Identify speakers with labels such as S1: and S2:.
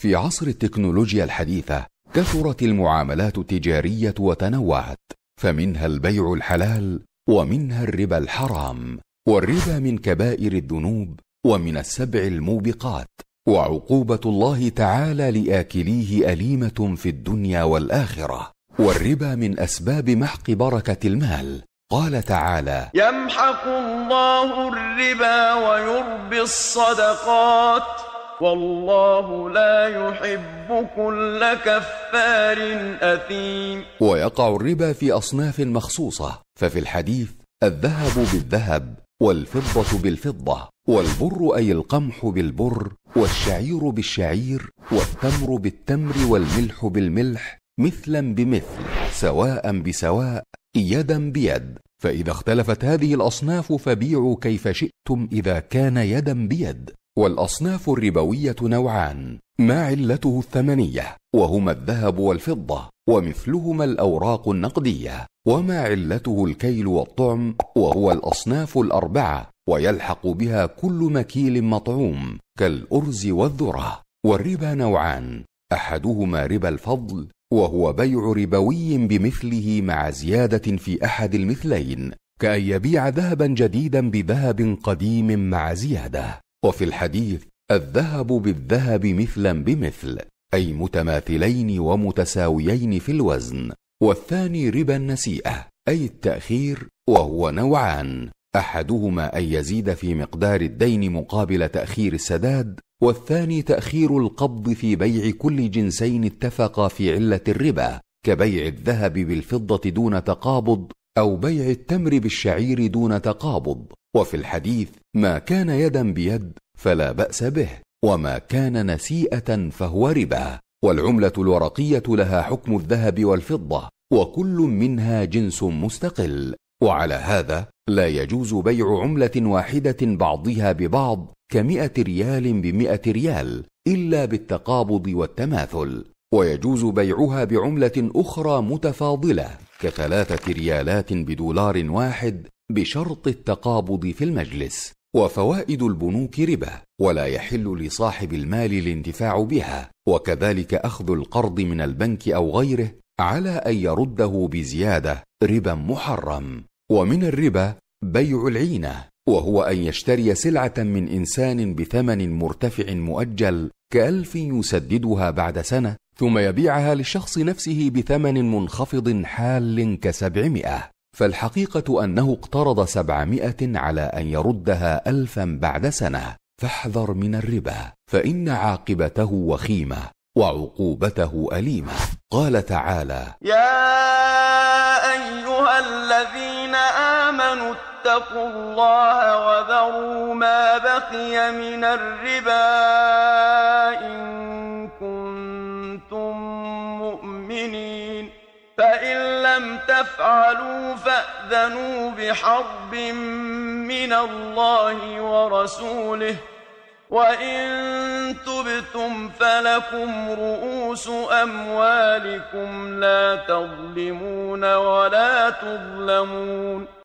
S1: في عصر التكنولوجيا الحديثه كثرت المعاملات التجاريه وتنوعت فمنها البيع الحلال ومنها الربا الحرام والربا من كبائر الذنوب ومن السبع الموبقات وعقوبه الله تعالى لاكليه اليمه في الدنيا والاخره والربا من اسباب محق بركه المال قال تعالى
S2: يمحق الله الربا ويربي الصدقات والله لا يحب كل كفار
S1: أثيم ويقع الربا في أصناف مخصوصة ففي الحديث الذهب بالذهب والفضة بالفضة والبر أي القمح بالبر والشعير بالشعير والتمر بالتمر والملح بالملح مثلا بمثل سواء بسواء يدا بيد فاذا اختلفت هذه الاصناف فبيعوا كيف شئتم اذا كان يدا بيد والاصناف الربويه نوعان ما علته الثمنيه وهما الذهب والفضه ومثلهما الاوراق النقديه وما علته الكيل والطعم وهو الاصناف الاربعه ويلحق بها كل مكيل مطعوم كالارز والذره والربا نوعان احدهما ربا الفضل وهو بيع ربوي بمثله مع زياده في احد المثلين كان يبيع ذهبا جديدا بذهب قديم مع زياده وفي الحديث الذهب بالذهب مثلا بمثل اي متماثلين ومتساويين في الوزن والثاني ربا النسيئه اي التاخير وهو نوعان احدهما ان يزيد في مقدار الدين مقابل تاخير السداد والثاني تاخير القبض في بيع كل جنسين اتفقا في عله الربا كبيع الذهب بالفضه دون تقابض او بيع التمر بالشعير دون تقابض وفي الحديث ما كان يدا بيد فلا باس به وما كان نسيئه فهو ربا والعمله الورقيه لها حكم الذهب والفضه وكل منها جنس مستقل وعلى هذا لا يجوز بيع عملة واحدة بعضها ببعض كمئة ريال بمئة ريال إلا بالتقابض والتماثل ويجوز بيعها بعملة أخرى متفاضلة كثلاثة ريالات بدولار واحد بشرط التقابض في المجلس وفوائد البنوك ربا ولا يحل لصاحب المال الانتفاع بها وكذلك اخذ القرض من البنك او غيره على ان يرده بزياده ربا محرم ومن الربا بيع العينه وهو ان يشتري سلعه من انسان بثمن مرتفع مؤجل كالف يسددها بعد سنه ثم يبيعها للشخص نفسه بثمن منخفض حال كسبعمائه فالحقيقه انه اقترض سبعمائه على ان يردها الفا بعد سنه فاحذر من الربا فان عاقبته وخيمه وعقوبته أليمة قال تعالى
S2: يا أيها الذين آمنوا اتقوا الله وذروا ما بقي من الربا إن كنتم مؤمنين فإن لم تفعلوا فأذنوا بحرب من الله ورسوله وإن تبتم فلكم رؤوس أموالكم لا تظلمون ولا تظلمون